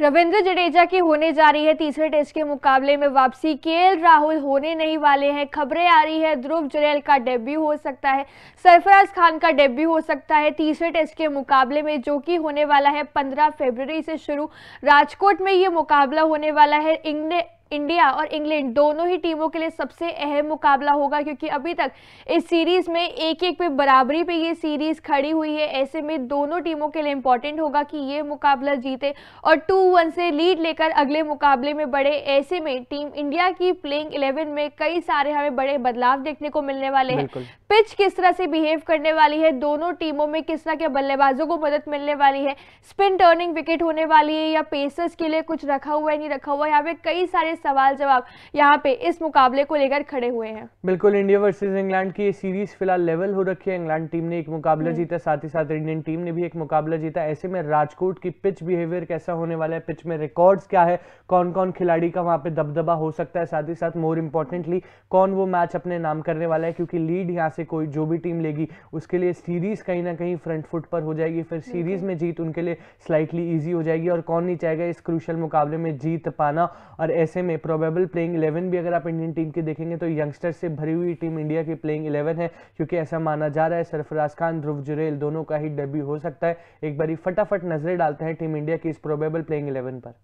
रविंद्र जडेजा की होने जा रही है तीसरे टेस्ट के मुकाबले में वापसी के राहुल होने नहीं वाले हैं खबरें आ रही है ध्रुव जुरेल का डेब्यू हो सकता है सरफराज खान का डेब्यू हो सकता है तीसरे टेस्ट के मुकाबले में जो कि होने वाला है 15 फरवरी से शुरू राजकोट में ये मुकाबला होने वाला है इंग्लैंड इंडिया और इंग्लैंड दोनों ही टीमों के लिए सबसे अहम मुकाबला होगा क्योंकि अभी तक इस सीरीज़ में एक एक पे बराबरी पे ये सीरीज़ खड़ी हुई है ऐसे में दोनों टीमों के लिए इंपॉर्टेंट होगा कि ये मुकाबला जीते और टू वन से लीड लेकर अगले मुकाबले में बढ़े ऐसे में टीम इंडिया की प्लेइंग इलेवन में कई सारे हमें बड़े बदलाव देखने को मिलने वाले हैं पिच किस तरह से बिहेव करने वाली है दोनों टीमों में किस तरह के बल्लेबाजों को मदद मिलने वाली है स्पिन टर्निंग विकेट होने वाली है या पेसर्स के लिए कुछ रखा हुआ है नहीं रखा हुआ है यहाँ पे कई सारे सवाल जवाब यहाँ पे इस मुकाबले को लेकर खड़े हुए हैं बिल्कुल इंडिया वर्सेज इंग्लैंड की सीरीज फिलहाल लेवल हो रखी है इंग्लैंड टीम ने एक मुकाबला हम्म। जीता साथ ही साथ इंडियन टीम ने भी एक मुकाबला जीता ऐसे में राजकोट की पिच बिहेवियर कैसा होने वाला है पिच में रिकॉर्ड क्या है कौन कौन खिलाड़ी का वहाँ पे दबदबा हो सकता है साथ ही साथ मोर इम्पोर्टेंटली कौन वो मैच अपने नाम करने वाला है क्योंकि लीड यहाँ से कोई जो भी टीम लेगी उसके लिए सीरीज कहीं ना कहीं फ्रंट फुट पर हो जाएगी फिर सीरीज में जीत उनके लिए स्लाइटली ईजी हो जाएगी और कौन नहीं चाहेगा इस क्रूशल मुकाबले में जीत पाना और ऐसे में में प्रोबेबल प्लेइंग इलेवन भी अगर आप इंडियन टीम की देखेंगे तो यंगस्टर से भरी हुई टीम इंडिया की प्लेइंग इलेवन है क्योंकि ऐसा माना जा रहा है सरफराज खान ध्रुव जुरेल दोनों का ही डेब्यू हो सकता है एक बारी फटाफट नजरें डालते हैं टीम इंडिया की इस प्रोबेबल प्लेइंग इलेवन पर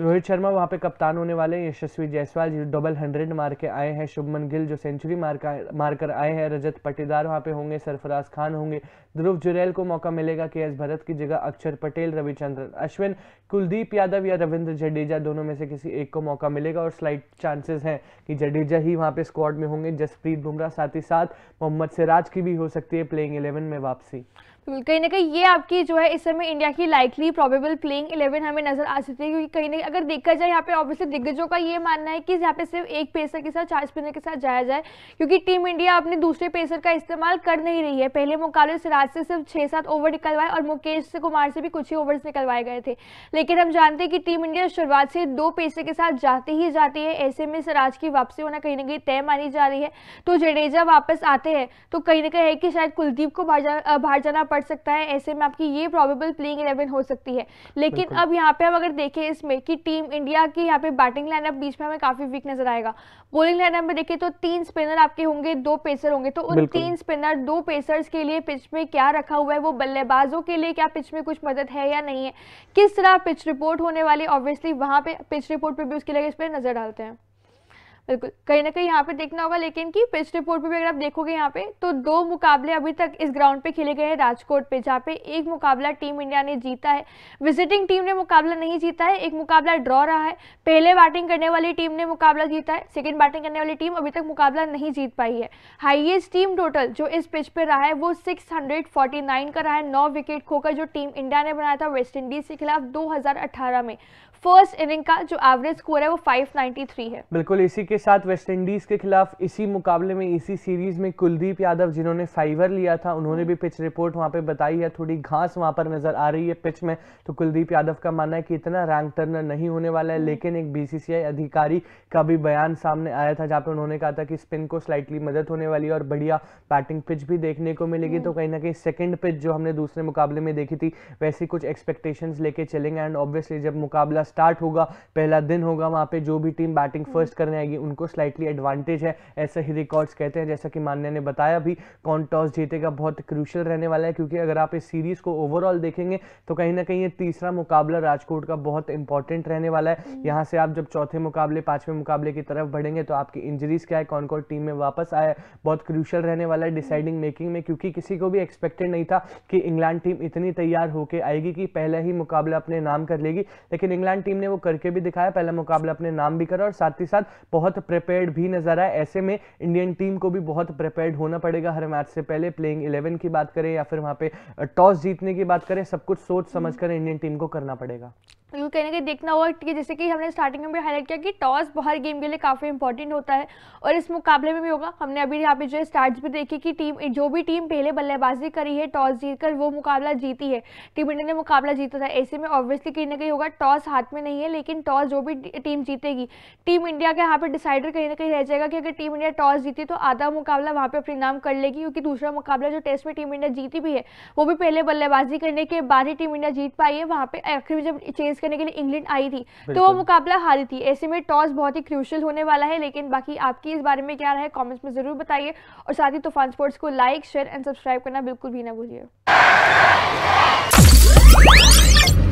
रोहित शर्मा वहाँ पे कप्तान होने वाले हैं यशस्वी जायसवाल जो डबल हंड्रेड मार के आए हैं शुभमन गिल जो सेंचुरी मार मारकर आए हैं रजत पटेदार वहाँ पे होंगे सरफराज खान होंगे ध्रुव जुरैल को मौका मिलेगा के एस भरत की जगह अक्षर पटेल रविचंद्रन अश्विन कुलदीप यादव या रविंद्र जडेजा दोनों में से किसी एक को मौका मिलेगा और स्लाइट चांसेस हैं कि जडेजा ही वहाँ पे स्क्वाड में होंगे जसप्रीत बुमराह साथ ही साथ मोहम्मद सिराज की भी हो सकती है प्लेइंग इलेवन में वापसी कहीं ना कहीं ये आपकी जो है इस समय इंडिया की लाइकली प्रोबेबल प्लेइंग इलेवन हमें नजर आ सकती है क्योंकि कहीं ना अगर देखा जाए यहाँ पे ऑब्वियसली दिग्गजों का ये मानना है कि यहाँ पे सिर्फ एक पेसर के साथ चार स्पिनर के साथ जाया जाए क्योंकि टीम इंडिया अपने दूसरे पेसर का इस्तेमाल कर नहीं रही है पहले मुकाबले सिराज से सिर्फ छः सात ओवर निकलवाए और मुकेश से कुमार से भी कुछ ही ओवर्स निकलवाए गए थे लेकिन हम जानते हैं कि टीम इंडिया शुरुआत से दो पेसर के साथ जाती ही जाती है ऐसे में सिराज की वापसी होना कहीं ना कहीं तय मानी जा रही है तो जडेजा वापस आते हैं तो कहीं ना कहीं है कि शायद कुलदीप को बाहर जाना बढ़ सकता है ऐसे में आपकी ये प्रॉबेबल प्लेइंग इलेवन हो सकती है लेकिन अब यहाँ पे हम अगर देखें इसमें कि टीम इंडिया की यहाँ पे बैटिंग लाइनअप बीच में हमें काफी वीक नजर आएगा बोलिंग लाइनअप में देखें तो तीन स्पिनर आपके होंगे दो पेसर होंगे तो उन तीन स्पिनर दो पेसर्स के लिए पिच में क्या रखा हुआ है वो बल्लेबाजों के लिए क्या पिच में कुछ मदद है या नहीं है किस तरह पिच रिपोर्ट होने वाली ऑब्वियसली वहाँ पे पिच रिपोर्ट पर भी उसके लिए इस पर नजर डालते हैं बिल्कुल कहीं ना कहीं यहाँ पे देखना होगा लेकिन कि पिच रिपोर्ट पे भी अगर आप देखोगे यहाँ पे तो दो मुकाबले अभी तक इस ग्राउंड पे खेले गए हैं राजकोट पे जहाँ पे एक मुकाबला टीम इंडिया ने जीता है विजिटिंग टीम ने मुकाबला नहीं जीता है एक मुकाबला ड्रॉ रहा है पहले बैटिंग करने वाली टीम ने मुकाबला जीता है सेकेंड बैटिंग करने वाली टीम अभी तक मुकाबला नहीं जीत पाई है हाइएस्ट टीम टोटल जो इस पिच पर रहा है वो सिक्स का रहा है नौ विकेट खोकर जो टीम इंडिया ने बनाया था वेस्ट इंडीज के खिलाफ दो में फर्स्ट इनिंग का जो एवरेज स्कोर है वो 593 है बिल्कुल इसी के साथ इंडीज के खिलाफ इसी मुकाबले में इसी सीरीज में कुलदीप यादव जिन्होंने फाइवर लिया था उन्होंने हम्म। भी पिच रिपोर्ट वहां पे बताई है थोड़ी घास वहां पर नजर आ रही है पिच में तो कुलदीप यादव का मानना है कि इतना रैंक टर्नर नहीं होने वाला है हम्म। लेकिन एक बीसीसीआई अधिकारी का भी बयान सामने आया था जहाँ पे उन्होंने कहा था कि स्पिन को स्लाइटली मदद होने वाली है और बढ़िया बैटिंग पिच भी देखने को मिलेगी तो हम्म। कहीं ना कहीं सेकेंड पिच जो हमने दूसरे मुकाबले में देखी थी वैसी कुछ एक्सपेक्टेशन लेके चलेंगे एंड ऑब्वियसली जब मुकाबला स्टार्ट होगा पहला दिन होगा वहाँ पे जो भी टीम बैटिंग फर्स्ट करने आएगी उनको स्लाइटली एडवांटेज है ऐसे ही रिकॉर्ड्स कहते हैं जैसा कि मान्या ने बताया भी कौन टॉस जीतेगा बहुत क्रूशल रहने वाला है क्योंकि अगर आप इस सीरीज़ को ओवरऑल देखेंगे तो कहीं ना कहीं ये तीसरा मुकाबला राजकोट का बहुत इंपॉर्टेंट रहने वाला है हम्म। यहाँ से आप जब चौथे मुकाबले पाँचवें मुकाबले की तरफ बढ़ेंगे तो आपकी इंजरीज क्या है कौन कौन टीम में वापस आया बहुत क्रूशल रहने वाला है डिसाइडिंग मेकिंग हम्म। में क्योंकि किसी को भी एक्सपेक्टेड नहीं था कि इंग्लैंड टीम इतनी तैयार होकर आएगी कि पहला ही मुकाबला अपने नाम कर लेगी लेकिन इंग्लैंड पाकिस्तान टीम ने वो करके भी दिखाया पहला मुकाबला अपने नाम भी करा और साथ ही साथ बहुत प्रिपेयर्ड भी नजर आए ऐसे में इंडियन टीम को भी बहुत प्रिपेयर्ड होना पड़ेगा हर मैच से पहले प्लेइंग इलेवन की बात करें या फिर वहाँ पे टॉस जीतने की बात करें सब कुछ सोच समझ हम्म। कर इंडियन टीम को करना पड़ेगा यूँ तो कहीं ना कहीं देखना होगा कि जैसे कि हमने स्टार्टिंग में भी हाईलाइट किया कि टॉस बाहर गेम के लिए काफ़ी इंपॉर्टेंट होता है और इस मुकाबले में भी होगा हमने अभी यहाँ पे जो है स्टार्ट भी देखी कि टीम जो भी टीम पहले बल्लेबाजी करी है टॉस जीतकर वो मुकाबला जीती है टीम इंडिया ने मुकाबला जीता था ऐसे में ऑब्वियसली कहीं ना कहीं होगा टॉस हाथ में नहीं है लेकिन टॉस जो भी टीम जीतेगी टीम इंडिया के यहाँ पर डिसाइडर कहीं ना कहीं रह जाएगा कि अगर टीम इंडिया टॉस जीती तो आधा मुकाबला वहाँ पर अपने नाम कर लेगी क्योंकि दूसरा मुकाबला जो टेस्ट में टीम इंडिया जीती भी है वो भी पहले बल्लेबाजी करने के बाद ही टीम इंडिया जीत पाई है वहाँ पर आखिर जब चेस चीज़ करने के लिए इंग्लैंड आई थी तो वो मुकाबला हारी थी ऐसे में टॉस बहुत ही क्रूशल होने वाला है लेकिन बाकी आपकी इस बारे में क्या रहा है कॉमेंट्स में ज़रूर बताइए और साथ ही तूफान स्पोर्ट्स को लाइक शेयर एंड सब्सक्राइब करना बिल्कुल भी ना भूलिए